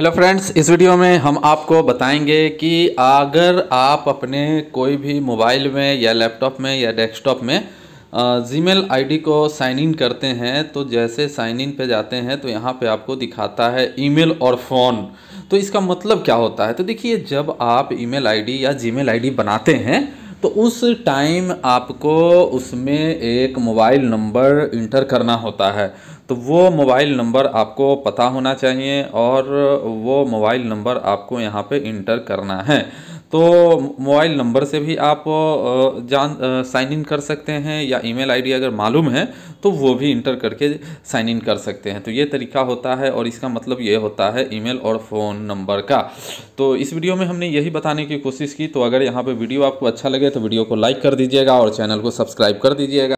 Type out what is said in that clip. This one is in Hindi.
हेलो फ्रेंड्स इस वीडियो में हम आपको बताएंगे कि अगर आप अपने कोई भी मोबाइल में या लैपटॉप में या डेस्कटॉप में जी मेल आई को साइन इन करते हैं तो जैसे साइन इन पे जाते हैं तो यहाँ पे आपको दिखाता है ईमेल और फ़ोन तो इसका मतलब क्या होता है तो देखिए जब आप ईमेल आईडी या जीमेल आईडी बनाते हैं तो उस टाइम आपको उसमें एक मोबाइल नंबर इंटर करना होता है तो वो मोबाइल नंबर आपको पता होना चाहिए और वो मोबाइल नंबर आपको यहाँ पे इंटर करना है तो मोबाइल नंबर से भी आप जान साइन इन कर सकते हैं या ईमेल आईडी अगर मालूम है तो वो भी इंटर करके साइन इन कर सकते हैं तो ये तरीका होता है और इसका मतलब ये होता है ईमेल और फ़ोन नंबर का तो इस वीडियो में हमने यही बताने की कोशिश की तो अगर यहाँ पर वीडियो आपको अच्छा लगे तो वीडियो को लाइक कर दीजिएगा और चैनल को सब्सक्राइब कर दीजिएगा